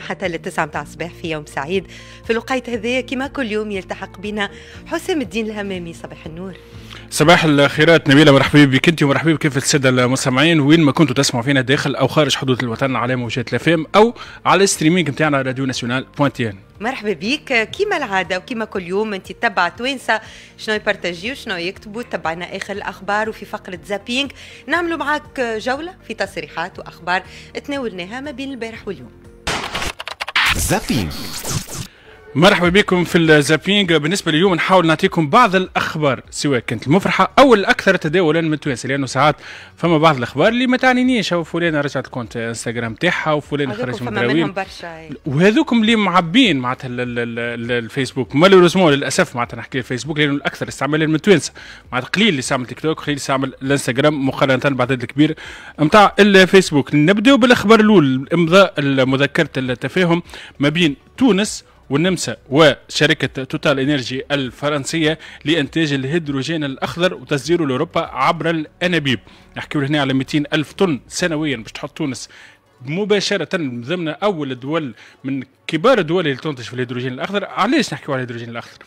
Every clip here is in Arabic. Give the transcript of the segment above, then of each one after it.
حتى للتسعة متاع الصباح في يوم سعيد في الوقت هذايا كما كل يوم يلتحق بنا حسام الدين الهمامي صباح النور صباح الخيرات نبيله مرحبا بك انت ومرحبا في الساده المستمعين وين ما كنتوا تسمعوا فينا داخل او خارج حدود الوطن على موجات الافلام او على الستريمينغ نتاعنا راديو ناسيونال بوانتيان مرحبا بك كيما العادة وكيما كل يوم انت تتبع توانسة شنو يبارتاجيو شنو يكتبوا تبعنا اخر الاخبار وفي فقرة زابينغ نعملوا معاك جولة في تصريحات واخبار تناولناها ما بين البارح واليوم Zapim. مرحبا بكم في الزابينغ بالنسبه لليوم نحاول نعطيكم بعض الاخبار سواء كانت المفرحه او الاكثر تداولا من التوانسه لانه ساعات فما بعض الاخبار اللي ما تعنينيش او فلانه رجعت الكونت انستغرام تاعها وفلانه خرجت من دراويل وهذوكم اللي معبين معناتها الفيسبوك مالوريزمون للاسف معناتها نحكي الفيسبوك لانه الاكثر استعمالا من التوانسه معناتها قليل اللي يستعمل تيك توك قليل اللي يستعمل الانستغرام مقارنه بعدد الكبير نتاع الفيسبوك نبداو بالاخبار الاول امضاء مذكره التفاهم ما بين تونس والنمسا وشركة توتال إنرجي الفرنسية لإنتاج الهيدروجين الأخضر وتصديره لأوروبا عبر الأنابيب نحكيو هنا على 200 ألف طن سنويا باش تحط تونس مباشرة ضمن أول الدول من كبار الدول اللي تنتج في الهيدروجين الأخضر علاش نحكيو على الهيدروجين الأخضر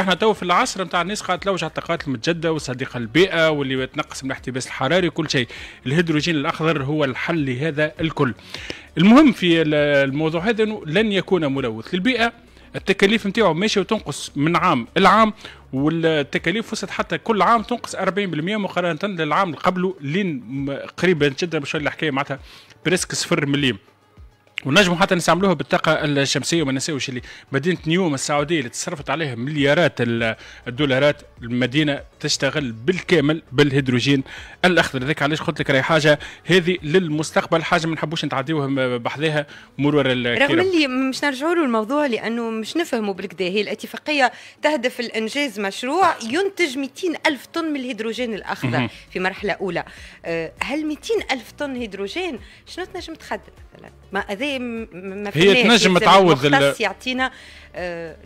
احنا تو في العصر نتاع الناس قاعد تلوج على الطاقات المتجدده والصديقه البيئة واللي تنقص من الاحتباس الحراري وكل شيء الهيدروجين الاخضر هو الحل لهذا الكل المهم في الموضوع هذا انه لن يكون ملوث للبيئه التكاليف نتاعو ماشي وتنقص من عام العام والتكاليف وصلت حتى كل عام تنقص 40% مقارنه للعام اللي قبله لين قريبا جدا باش الحكايه معناتها بريسك صفر مليم ونجموا حتى نستعملوها بالطاقة الشمسية وما نساوش اللي مدينة نيوم السعودية اللي تصرفت عليها مليارات الدولارات المدينة تشتغل بالكامل بالهيدروجين الأخضر ذيك علاش قلت لك راهي حاجة هذه للمستقبل حاجة ما نحبوش نتعديوها بحذاها مرور الكرام رغم اللي مش نرجعوا له الموضوع لأنه مش نفهموا بالكدا هي الاتفاقية تهدف لإنجاز مشروع ينتج 200 ألف طن من الهيدروجين الأخضر في مرحلة أولى أه، هل 200 ألف طن هيدروجين شنو تنجم تخدم مثلا ما أذا ليه ما هي تنجم تعوض يعطينا آه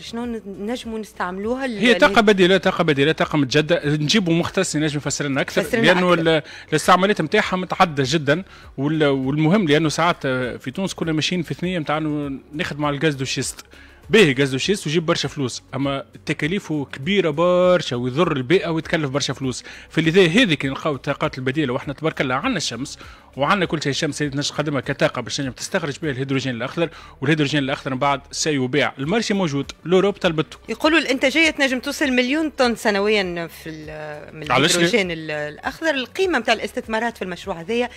شنو نجموا نستعملوها هي طاقه بديله طاقه بديله طاقه متجدده نجيبوا مختص ينجم يفسر لنا اكثر لانه الاستعمالات نتاعها متعدده جدا والمهم لانه ساعات في تونس كنا ماشيين في ثنيه نتاع نخدموا على الغاز دو شيست باهي غاز الشيس ويجيب برشا فلوس اما تكاليفه كبيره برشا ويضر البيئه ويتكلف برشا فلوس فلذا هذيك نلقاو الطاقات البديله واحنا تبارك الله عندنا الشمس وعندنا كل شيء الشمس اللي تنجم تقدمها كطاقه باش تنجم تستخرج بها الهيدروجين الاخضر والهيدروجين الاخضر من بعد سيباع المارشي موجود الاوروب طلبته يقولوا الانتاجيه تنجم توصل مليون طن سنويا في من الهيدروجين الاخضر القيمه نتاع الاستثمارات في المشروع هذايا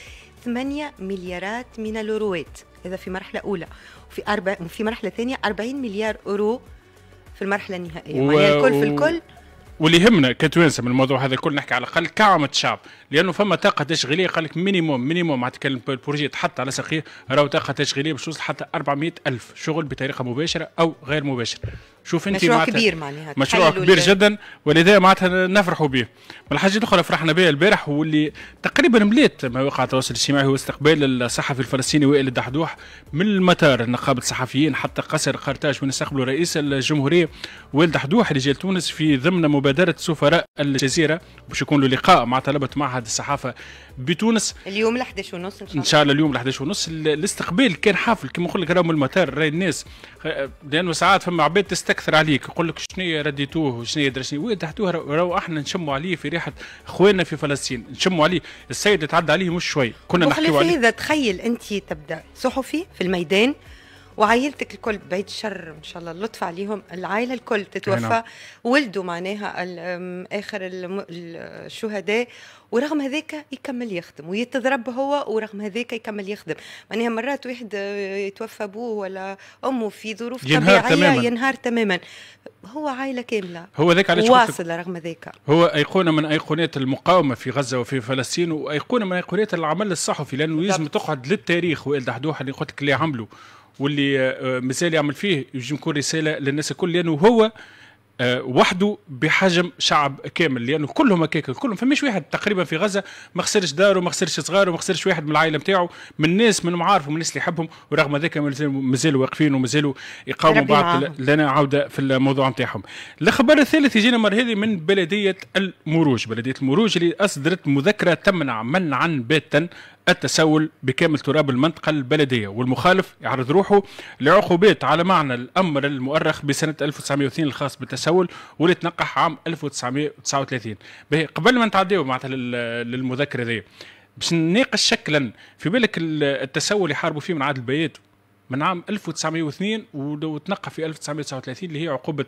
8 مليارات من الوروات هذا في مرحله اولى وفي أربع في مرحله ثانيه 40 مليار اورو في المرحله النهائيه و... يعني الكل في الكل واللي يهمنا كتوانسه من الموضوع هذا الكل نحكي على الاقل كعامة شعب لانه فما طاقه تشغيليه قال لك مينيموم مينيموم هتكلم البروجي تحط على سقيه راهو طاقه تشغيليه باش توصل حتى 400 الف شغل بطريقه مباشره او غير مباشره شوف انت مشروع كبير معناها مشروع كبير جدا ولذا معناتها نفرحوا به من الحاجات الاخرى فرحنا بها البارح واللي تقريبا مليت مواقع التواصل الاجتماعي هو استقبال الصحفي الفلسطيني وائل الدحدوح من المطار نقابه الصحفيين حتى قصر قرطاج وين استقبلوا رئيس الجمهوريه وائل الدحدوح اللي جاء لتونس في ضمن مبادره سفراء الجزيره باش يكون له لقاء مع طلبه معهد الصحافه بتونس اليوم ال 11 ونص ان شاء الله ان شاء الله اليوم ال 11 ونص الاستقبال كان حافل كما نقول لك راهو من المطار راي الناس لانه ساعات فما عباد تستك اكثر عليك يقول لك شنو رديتوه شنو درشني وين تحتوه راهو احنا نشموا عليه في ريحه خوينا في فلسطين نشموا عليه السيد تعدى عليه مش شوي كنا نحكيو عليه هذا تخيل انت تبدا صحفي في الميدان وعائلتك الكل بعيد الشر ان شاء الله اللطف عليهم العائله الكل تتوفى ولدوا معناها اخر الشهداء ورغم هذاك يكمل يخدم ويتضرب هو ورغم هذاك يكمل يخدم معناها مرات واحد آه، يتوفى ابوه ولا امه في ظروف ينهار طبيعيه تماماً. ينهار تماما هو عائله كامله هو ذاك علاش واصل رغم ذاك هو ايقونه من ايقونات المقاومه في غزه وفي فلسطين وايقونه من ايقونات العمل الصحفي لانه لازم تقعد للتاريخ والدحدوح اللي قلت لك اللي عملوا واللي آه، مازال يعمل فيه يجي يكون رساله للناس الكل لانه هو آه، وحده بحجم شعب كامل لانه يعني كلهم هكاك كلهم فماش واحد تقريبا في غزه ما خسرش داره ما خسرش صغاره ما خسرش واحد من العائله نتاعو من الناس من معارفه من الناس اللي يحبهم ورغم ذلك مازالوا واقفين ومازالوا يقاوموا بعض لنا عوده في الموضوع نتاعهم الخبر الثالث يجينا المره هذه من بلديه المروج بلديه المروج اللي اصدرت مذكره تمنع منعا باتا التسول بكامل تراب المنطقة البلدية والمخالف يعرض روحه لعقوبات على معنى الأمر المؤرخ بسنة 1902 الخاص بالتسول واللي تنقح عام 1939 قبل ما نتعديو معناتها للمذكرة ذي باش نناقش شكلا في بالك التسول يحاربوا فيه من عاد البيات من عام 1902 وتنقى في 1939 اللي هي عقوبة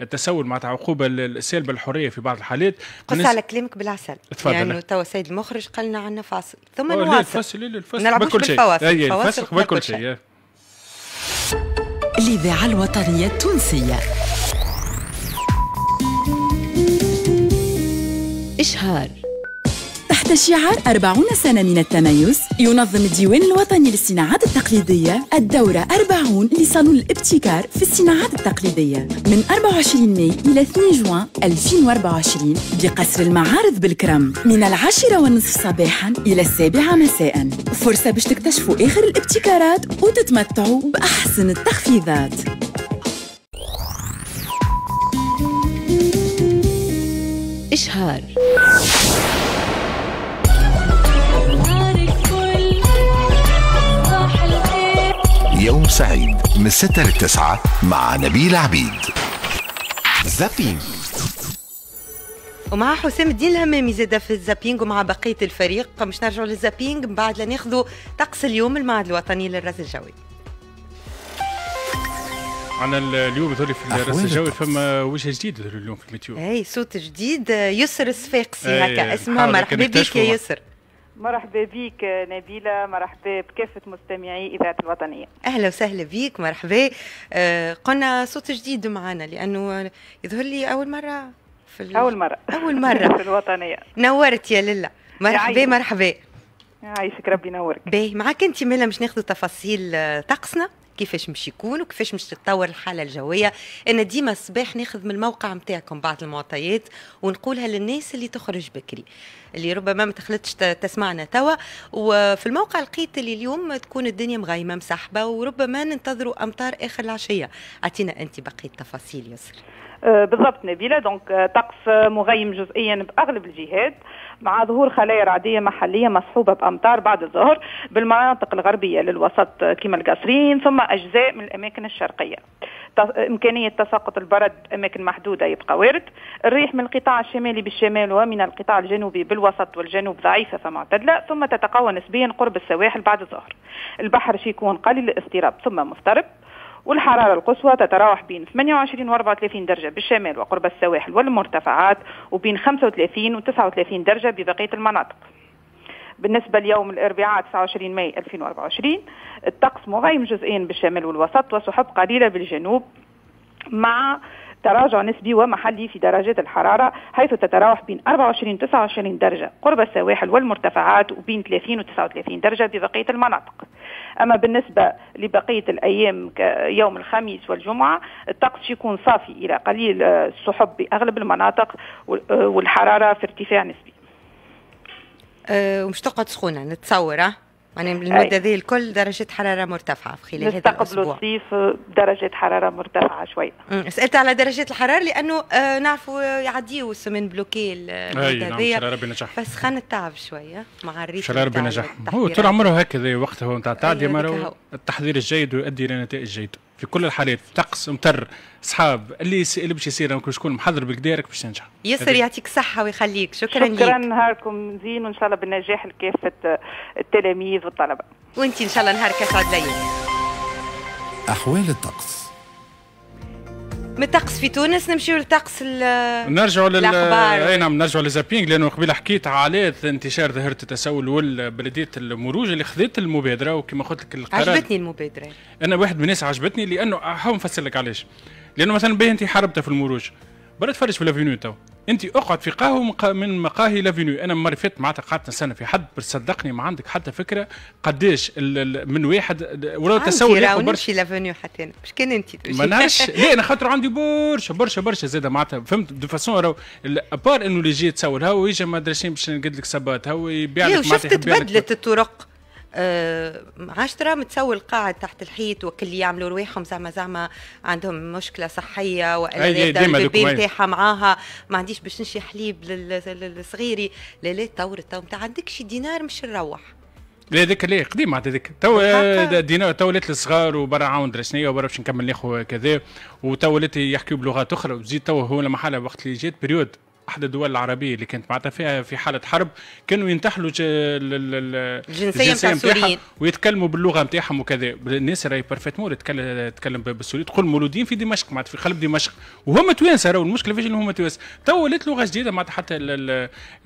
التسول معناتها عقوبة السلب الحرية في بعض الحالات قص على كلامك بالعسل تفضل يعني توا سيد المخرج قال لنا عندنا فاصل ثم نواصل الفصل لا نلعبوش بكل شيء الفصل قبل كل شيء الإذاعة الوطنية التونسية إشهار تحت شعار 40 سنة من التميز ينظم الديوان الوطني للصناعات التقليدية الدورة 40 لصالون الابتكار في الصناعات التقليدية من 24 ماي إلى 2 جوان 2024 بقصر المعارض بالكرم من العاشرة والنصف صباحا إلى السابعة مساء فرصة باش تكتشفوا آخر الابتكارات وتتمتعوا بأحسن التخفيضات إشهار يوم سعيد من 6 ل 9 مع نبيل عبيد زابين ومع حسام الدين الهمامي زاده في الزابينغ ومع بقيه الفريق مش نرجعوا للزابينغ من بعد لناخذوا طقس اليوم المعهد الوطني للرز الجوي عن اليوم هذول في الرز الجوي فما وجه جديد اليوم في الميتيو اي صوت جديد يسر الصفاقسي هكا إيه، اسمها مرحبا بك يا يسر مرحبا بك نبيلة مرحبا بكافة مستمعي إذاعة الوطنية أهلا وسهلا بك مرحبا آه، قلنا صوت جديد معنا لأنه يظهر لي أول مرة في ال... أول مرة أول مرة في الوطنية نورت يا للا مرحبا مرحبا يعيشك ربي ينورك باهي معاك أنت ملا مش ناخذ تفاصيل آه، طقسنا كيفاش مش يكون وكيفاش مش تتطور الحاله الجويه انا ديما الصباح ناخذ من الموقع نتاعكم بعض المعطيات ونقولها للناس اللي تخرج بكري اللي ربما ما تخلتش تسمعنا توا وفي الموقع لقيت اللي اليوم تكون الدنيا مغايمة مسحبه وربما ننتظروا امطار اخر العشيه اعطينا انت بقيه تفاصيل يسر آه، بالضبط نبيله دونك آه، طقس مغيم جزئيا باغلب الجهات مع ظهور خلايا رعديه محليه مصحوبه بامطار بعد الظهر بالمناطق الغربيه للوسط كما القصرين ثم اجزاء من الاماكن الشرقيه إمكانية تساقط البرد أماكن محدودة يبقى وارد الريح من القطاع الشمالي بالشمال ومن القطاع الجنوبي بالوسط والجنوب ضعيفة فمعتدلة ثم تتقوى نسبيا قرب السواحل بعد الظهر البحر شيكون قليل الاضطراب ثم مضطرب والحرارة القصوى تتراوح بين 28 و 34 درجة بالشمال وقرب السواحل والمرتفعات وبين 35 و 39 درجة ببقية المناطق بالنسبة ليوم الأربعاء 29 ماي 2024 الطقس مغيم جزئيا بالشمال والوسط وسحب قليلة بالجنوب مع تراجع نسبي ومحلي في درجات الحرارة حيث تتراوح بين 24 و 29 درجة قرب السواحل والمرتفعات وبين 30 و 39 درجة ببقية المناطق أما بالنسبة لبقية الأيام يوم الخميس والجمعة الطقس يكون صافي إلى قليل آه، السحب بأغلب المناطق آه، والحرارة في ارتفاع نسبي. أه ومش تقعد سخونة نتصور يعني المده ذي الكل درجه حراره مرتفعه في خلال هذا الاسبوع الصيف درجه حراره مرتفعه شوي سالت على درجات الحراره لانه آه، نعرفوا يعديوا السمن بلوكي آه، المده نعم بنجاح بس خان التعب شويه آه، مع الريف شراره بنجاح هو طول عمره هكذا وقتها نتاع التعدي أيوة، التحضير الجيد يؤدي الى نتائج جيده في كل الحالات طقس مطر اصحاب اللي اللي باش يصير شكون محضر بقدرك باش تنجح ياسر يعطيك الصحه ويخليك شكرا لك شكرا نهاركم زين وان شاء الله بالنجاح لكافه التلاميذ والطلبه وانت ان شاء الله نهارك يسعد ليا احوال الطقس من الطقس في تونس نمشيو للطقس نرجعوا لل اي نعم نرجعوا للزابينغ لانه قبيله حكيت على انتشار ظاهره التسول والبلديه المروج اللي خذت المبادره وكما قلت لك القرار عجبتني المبادره انا واحد من الناس عجبتني لانه هاو نفسر لك علاش لانه مثلا باهي انت حربت في المروج برا تفرج في لافينيو تو انت اقعد في قهوه من مقاهي لافينيو انا المره فاتت معناتها قعدت سنه في حد صدقني ما عندك حتى فكره قداش من واحد ولا تصور لا برشا لافينيو حتى انا مش كان انت ما نعرفش لا انا خاطر عندي برشا برشا برشا زاده معناتها فهمت دو فاسون راهو ابار انه اللي يجي يتصور هو يجي ما ادري باش نقد لك سبات هو يبيع لك شفت تبدلت الطرق آه، عشرة متسوي القاعد تحت الحيط وكل يعملوا رواحهم زعما زعما عندهم مشكله صحيه والا البيبي نتاعها معاها ما عنديش باش نشي حليب لصغيري لا لا تو تو ما عندكش دينار مش نروح لا هذاك لا قديم عاد هذاك تو دينا تو ولات الصغار وبرا عاون درسنيه وبرا باش نكمل ناخذ كذا وتو ولات يحكيو بلغات اخرى وزيد تو هو لما وقت اللي جات بريود احدى الدول العربيه اللي كانت معناتها فيها في حاله حرب كانوا ينتحلوا الجنسيه نتاعهم ويتكلموا باللغه نتاعهم وكذا الناس راهي بارفيتمون تتكلم بالسوريه تقول مولودين في دمشق معناتها في قلب دمشق وهم توانسه راهو المشكله فيش هم توانسه تو ولات لغه جديده معناتها حتى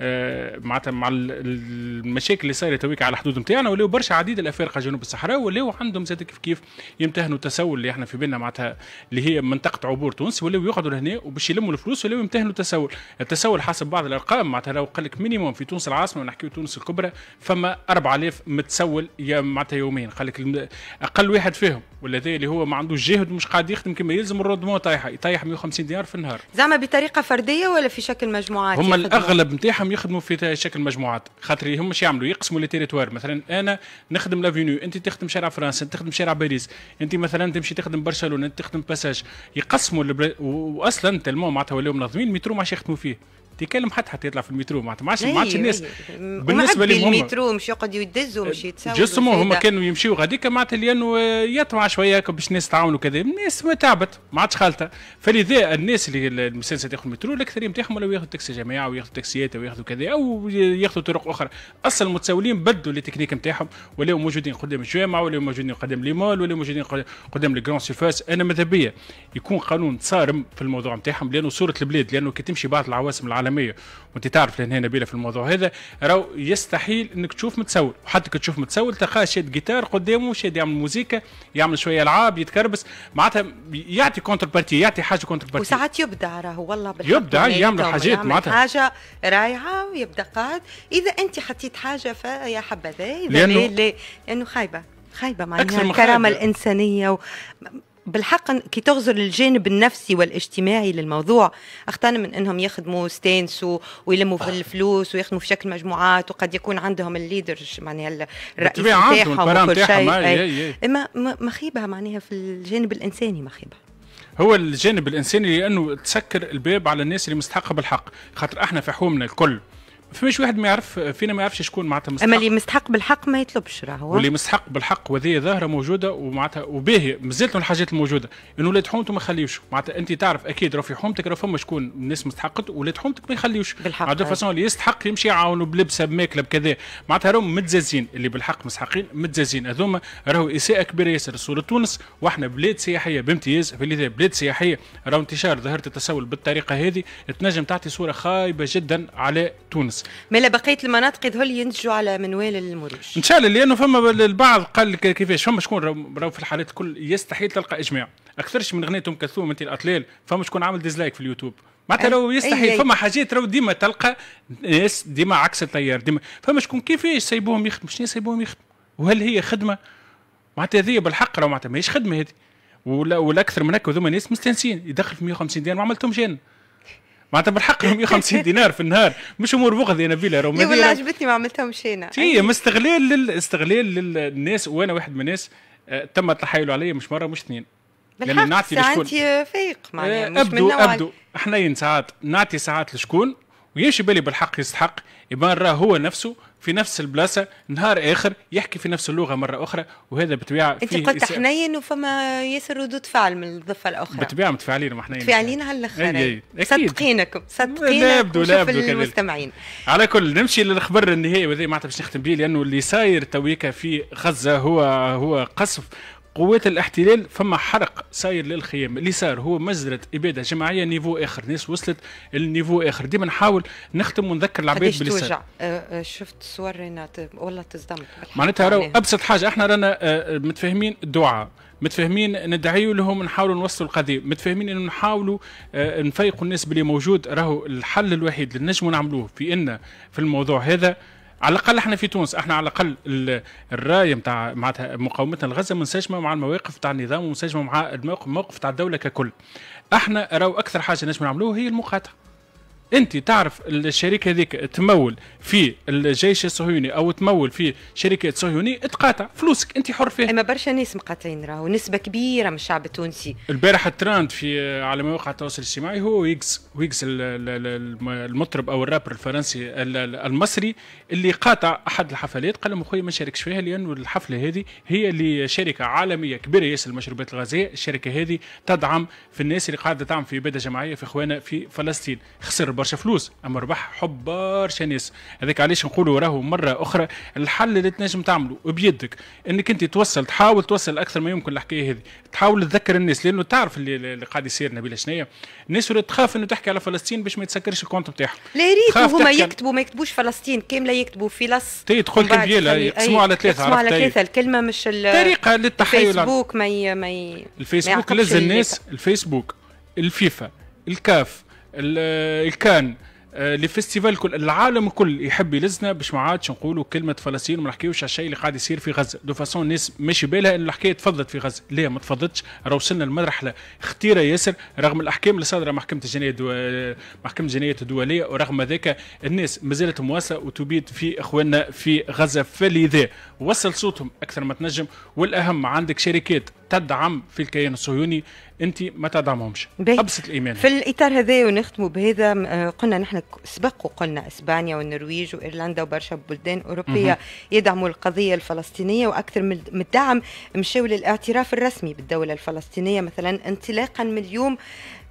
آه، معناتها مع المشاكل اللي صايره تويك على الحدود نتاعنا ولاو برشا عديد الافارقه جنوب الصحراء ولاو عندهم زاد كيف كيف يمتهنوا التسول اللي احنا في بالنا معناتها اللي هي منطقه عبور تونس ولاو يقعدوا لهنا وباش يلموا الفلوس ولاو يمتهنوا التسول تسول حسب بعض الارقام معناتها لو قال لك مينيموم في تونس العاصمه ونحكيو تونس الكبرى فما 4000 متسول معناتها يوميا قال لك اقل واحد فيهم ولا اللي هو ما عندوش جهد ومش قاعد يخدم كما يلزم الرودمون طايحه يطيح 150 دينار في النهار زعما بطريقه فرديه ولا في شكل مجموعات هما الاغلب نتاعهم يخدموا في شكل مجموعات خاطر هم مش يعملوا يقسموا لي تيريتوار مثلا انا نخدم لافينيو انت تخدم شارع فرنسا انت تخدم شارع باريس انت مثلا تمشي تخدم برشلونه انت تخدم باساج يقسموا واصلا تلمو معناتها ولاو منظمين المترو ما يخدموا فيه تكلم حتى حتى يطلع في المترو معناتها ما عادش ما عادش إيه، الناس إيه، إيه. بالنسبه لهم هما المترو مش يقعد يدزوا أه، مش يتساووا جسمه هما كانوا يمشيوا غاديك معناتها لانه آه، يطمع شويه باش الناس تعاونوا كذا الناس ما تعبت ما عادش خالطه فلذا الناس اللي المسلسل تاخذ المترو الاكثريه نتاعهم ولا ياخذوا تاكسي جماعه وياخذوا تاكسيات وياخذوا كذا او ياخذوا طرق اخرى اصلا المتسولين بدوا التكنيك نتاعهم ولاو موجودين قدام الجامعه ولاو موجودين قدام لي مول ولاو موجودين قدام لي جران سيرفاس انا ماذا بيا يكون قانون صارم في الموضوع نتاعهم لانه صوره البلاد لانه كي تمشي بعض العواصم العالميه وانت تعرف لان هي نبيله في الموضوع هذا راهو يستحيل انك تشوف متسول وحتى كي تشوف متسول تلقاه شاد جيتار قدامه شاد يعمل موزيكا يعمل شويه العاب يتكربس معناتها يعطي كونتر بارتي يعطي حاجه كونتر بارتي وساعات يبدع راهو والله يبدع يعمل حاجات معناتها حاجه رايعه ويبدا قاعد اذا انت حطيت حاجه فيا حبذا لانه, لانه خايبه خايبه معناها الكرامه الانسانيه و... بالحق كي تغزر الجانب النفسي والاجتماعي للموضوع اختار من انهم يخدموا ستانس ويلموا في آه. الفلوس ويخدموا في شكل مجموعات وقد يكون عندهم الليدر معناها الرئيس نتاعهم وكل شيء آه، اما مخيبه معناها في الجانب الانساني مخيبه هو الجانب الانساني لانه تسكر الباب على الناس اللي مستحقه بالحق خاطر احنا في حومنا الكل فماش واحد ما يعرف فينا ما يعرفش شكون معناتها مستحق اما اللي مستحق بالحق ما يطلبش راهو واللي مستحق بالحق وهذه ظاهره موجوده ومعناتها وباهي مازالت من الحاجات الموجوده انه ولاد حومته ما يخليوش معناتها انت تعرف اكيد راه في حومتك راه فما شكون الناس مستحقت ولاد حومتك ما يخليوش بالحق معناتها فاسون اللي يستحق يمشي يعاونوا بلبسه بماكله بكذا معناتها راهم متزازين اللي بالحق مستحقين متزازين هذوما راهو اساءه كبيره ياسر صوره تونس واحنا بلاد سياحيه بامتياز فلذا بلاد سياحيه راهو انتشار ظاهره التسول بالطريقه هذه تنجم تعطي صوره خايبه جدا على تونس مصر ملا بقيه المناطق هذول ينتجوا على منوال المروج ان شاء الله لانه فما البعض قال كيفاش فما شكون راهو في الحالات الكل يستحيل تلقى اجماع اكثرش من غنيتهم كلثوم انت الاطلال فما شكون عامل ديزلايك في اليوتيوب معناتها لو يستحيل فما حاجات راهو ديما تلقى ناس ديما عكس التيار ديما فما شكون كيفاش سيبوهم يخدموا شنو سيبوهم يخدموا وهل هي خدمه معناتها هذه بالحق راهو معناتها ماهيش خدمه هذه ولا والاكثر من هكا هذوما ناس مستانسين يدخل في 150 دينار ما عملتهمش انا معناتها بالحق 150 50 دينار في النهار مش امور مغذيه نبيله راهو والله عجبتني ما عملتهمش انا هي استغلال أيوة. لل... استغلال للناس وانا واحد من الناس آه، تم التحايل عليا مش مره مش اثنين لان يعني نعطي لشكون فايق آه، معناها مش ابدو من ابدو حنين ساعات نعطي ساعات لشكون ويمشي بالي بالحق يستحق يبان راه هو نفسه في نفس البلاصه نهار اخر يحكي في نفس اللغه مره اخرى وهذا بطبيعه انت قلت إس... حنين وفما ياسر ردود فعل من الضفه الاخرى بتبيع متفاعلين مع حنين متفاعلين على الاخر صدقينكم صدقينكم لا يبدو لا يبدو المستمعين على كل نمشي للخبر النهائي وهذا معناتها باش نختم به لانه اللي صاير تويكا في غزه هو هو قصف قوات الاحتلال فما حرق صاير للخيام اللي صار هو مجزره اباده جماعيه نيفو اخر ناس وصلت لنيفو اخر ديما نحاول نختم ونذكر العباد باللي صار آه،, أه شفت صور رينات والله تصدمت معناتها راهو ابسط حاجه احنا رانا آه، آه، متفاهمين الدعاء متفاهمين ندعيو لهم نحاولوا نوصلوا القضيه متفاهمين انه نحاولوا نفيقوا الناس باللي موجود راهو الحل الوحيد اللي نجموا نعملوه في ان في الموضوع هذا على الاقل احنا في تونس احنا على الاقل الرايه نتاع معناتها مقاومتنا لغزه منسجمه مع المواقف نتاع النظام ومنسجمه مع الموقف نتاع الدوله ككل احنا راهو اكثر حاجه نجم نعملوها هي المقاطعه انت تعرف الشركه هذيك تمول في الجيش الصهيوني او تمول في شركات صهيونيه تقاطع فلوسك انت حر فيها اما برشا ناس مقاطعين راهو نسبه كبيره من الشعب التونسي البارح التراند في على مواقع التواصل الاجتماعي هو ويكس ويكس المطرب او الرابر الفرنسي المصري اللي قاطع احد الحفلات قال لهم اخويا ما نشاركش فيها لانه الحفله هذه هي اللي شركه عالميه كبيره ياسر المشروبات الغازيه الشركه هذه تدعم في الناس اللي قاعده تعمل في اباده جماعيه في اخوانا في فلسطين خسر برشا فلوس اما ربح حب برشا ناس هذاك علاش نقولوا راهو مره اخرى الحل اللي تنجم تعمله بيدك انك انت توصل تحاول توصل اكثر ما يمكن الحكايه هذه تحاول تذكر الناس لانه تعرف اللي, اللي قاعد يصير نبيل شنيا الناس اللي تخاف انه تحكي على فلسطين باش ما يتسكرش الكونت بتاعها لا ريت هما يكتبوا ما يكتبوش فلسطين كامله يكتبوا فلس تدخل كبيله يقسموا على ثلاثه يقسموا على ثلاثه الكلمه مش طريقه للتحايل الفيسبوك ما ي... ما ي... الفيسبوك لازم الناس الفيسبوك الفيفا الكاف الكان آه، لي فيستيفال كل العالم كل يحب يلزنا باش ما عادش نقولوا كلمه فلسطين وما نحكيوش على الشيء اللي قاعد يصير في غزه دو فاسون الناس ماشي بالها ان الحكايه تفضت في غزه ليه ما تفضتش راه وصلنا لمرحله خطيره ياسر رغم الاحكام اللي صادره محكمه الجنايه دو... آه، محكمه الجنايه الدوليه ورغم ذلك الناس مازالت مواصله وتبيد في اخواننا في غزه فلذا وصل صوتهم اكثر ما تنجم والاهم عندك شركات تدعم في الكيان الصهيوني انت ما تدعمهمش ابسط الايمان في الاطار هذا ونختم بهذا قلنا نحن سبق وقلنا اسبانيا والنرويج وايرلندا وبرشا بلدان اوروبيه يدعموا القضيه الفلسطينيه واكثر من الدعم مشاو للاعتراف الرسمي بالدوله الفلسطينيه مثلا انطلاقا من اليوم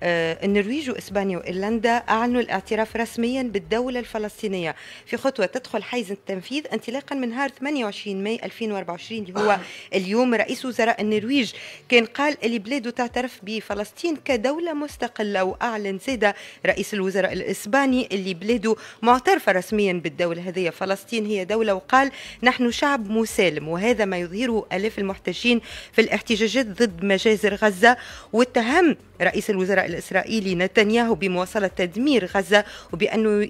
آه، النرويج وإسبانيا وإيرلندا أعلنوا الاعتراف رسميا بالدولة الفلسطينية في خطوة تدخل حيز التنفيذ انطلاقا من نهار 28 ماي 2024 اللي هو اليوم رئيس وزراء النرويج كان قال اللي بلاده تعترف بفلسطين كدولة مستقلة وأعلن زيدا رئيس الوزراء الإسباني اللي بلاده معترفة رسميا بالدولة هذه فلسطين هي دولة وقال نحن شعب مسالم وهذا ما يظهره آلاف المحتجين في الاحتجاجات ضد مجازر غزة واتهم رئيس الوزراء الإسرائيلي نتنياهو بمواصلة تدمير غزة وبأنه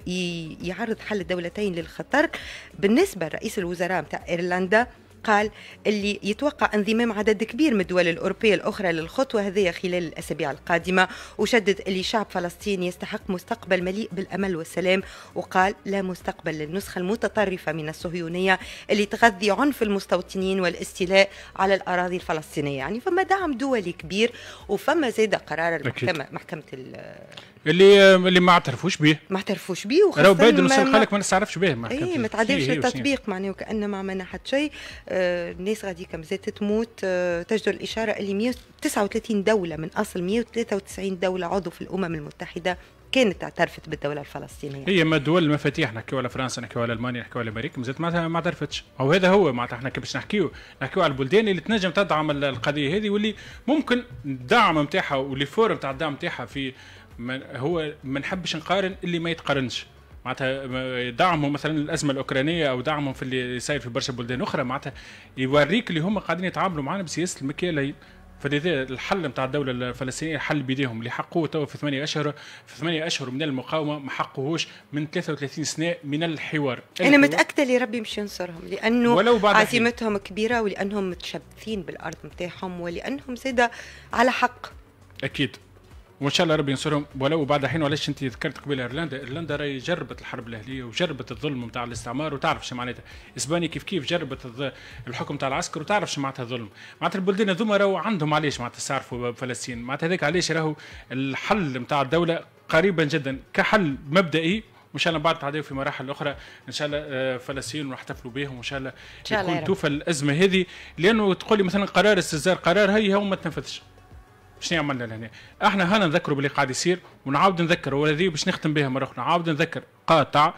يعرض حل الدولتين للخطر بالنسبة لرئيس الوزراء متاع إيرلندا قال اللي يتوقع انضمام عدد كبير من الدول الأوروبية الأخرى للخطوة هذه خلال الأسابيع القادمة وشدد اللي شعب فلسطين يستحق مستقبل مليء بالأمل والسلام وقال لا مستقبل للنسخة المتطرفة من الصهيونية اللي تغذي عنف المستوطنين والاستيلاء على الأراضي الفلسطينية يعني فما دعم دولي كبير وفما زاد قرار المحكمة أكيد. محكمة اللي اللي ما اعترفوش به ما اعترفوش به وخاصة بايدن قال لك ما نستعرفش به ما, اي ما تعدلش التطبيق معناه وكأن ما عملنا حتى شيء الناس آه، غادي زادت تموت آه، تجدر الإشارة اللي 139 دولة من أصل 193 دولة عضو في الأمم المتحدة كانت اعترفت بالدوله الفلسطينيه هي ما دول المفاتيح نحكيو على فرنسا نحكيو على المانيا نحكيو على امريكا مازالت ما اعترفتش او هذا هو معناتها احنا كيفاش نحكيو نحكيو على البلدان اللي تنجم تدعم القضيه هذه واللي ممكن الدعم نتاعها واللي فور نتاع الدعم نتاعها في من هو ما نحبش نقارن اللي ما يتقارنش معناتها دعمهم مثلا الازمه الاوكرانيه او دعمهم في اللي صاير في برشا بلدان اخرى معناتها يوريك اللي هم قاعدين يتعاملوا معنا بسياسه المكيال فلذا الحل نتاع الدوله الفلسطينيه حل بيديهم اللي حقوه تو في ثمانية اشهر في ثمانية اشهر من المقاومه ما حقوهوش من 33 سنه من الحوار انا متاكده اللي ربي مش ينصرهم لانه ولو بعد عزيمتهم حين. كبيره ولانهم متشبثين بالارض نتاعهم ولانهم زاده على حق اكيد وان شاء الله ربي ينصرهم ولو بعد حين وعلاش انت ذكرت قبيله ايرلندا ايرلندا راهي جربت الحرب الاهليه وجربت الظلم نتاع الاستعمار وتعرف شو معناتها اسبانيا كيف كيف جربت الحكم نتاع العسكر وتعرف شو معناتها الظلم معناتها البلدان هذوما راهو عندهم علاش معناتها تعرفوا فلسطين معناتها هذاك علاش راهو الحل نتاع الدوله قريبا جدا كحل مبدئي وان شاء الله بعد تعديو في مراحل اخرى ان شاء الله آه، فلسطين ونحتفلوا بهم وان شاء الله يكون توفى الازمه هذه لانه تقول لي مثلا قرار استزار قرار هي هو ما تنفذش شنو عملنا لهنا احنا هنا نذكروا باللي قاعد يصير ونعاود نذكر والذي باش نختم بها مره اخرى نعاود نذكر قاطع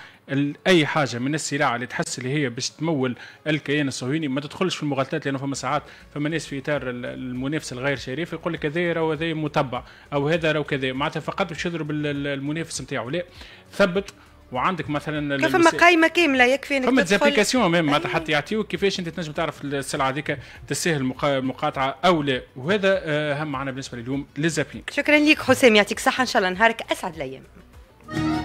اي حاجه من السلع اللي تحس اللي هي باش تمول الكيان الصهيوني ما تدخلش في المغالطات لانه فما ساعات فما ناس في اطار المنافس الغير شريف يقول لك هذا راهو هذا متبع او هذا راهو كذا معناتها فقط باش يضرب المنافس نتاعو لا ثبت وعندك مثلا فما قايمه كامله يكفي انك فما ديزابليكاسيون ميم معناتها حتى يعطيوك كيفاش انت تنجم تعرف السلعه هذيك تستاهل مقاطعه او لا وهذا آه، اهم معنا بالنسبه لليوم للزابين شكرا لك حسام يعطيك صحه ان شاء الله نهارك اسعد الايام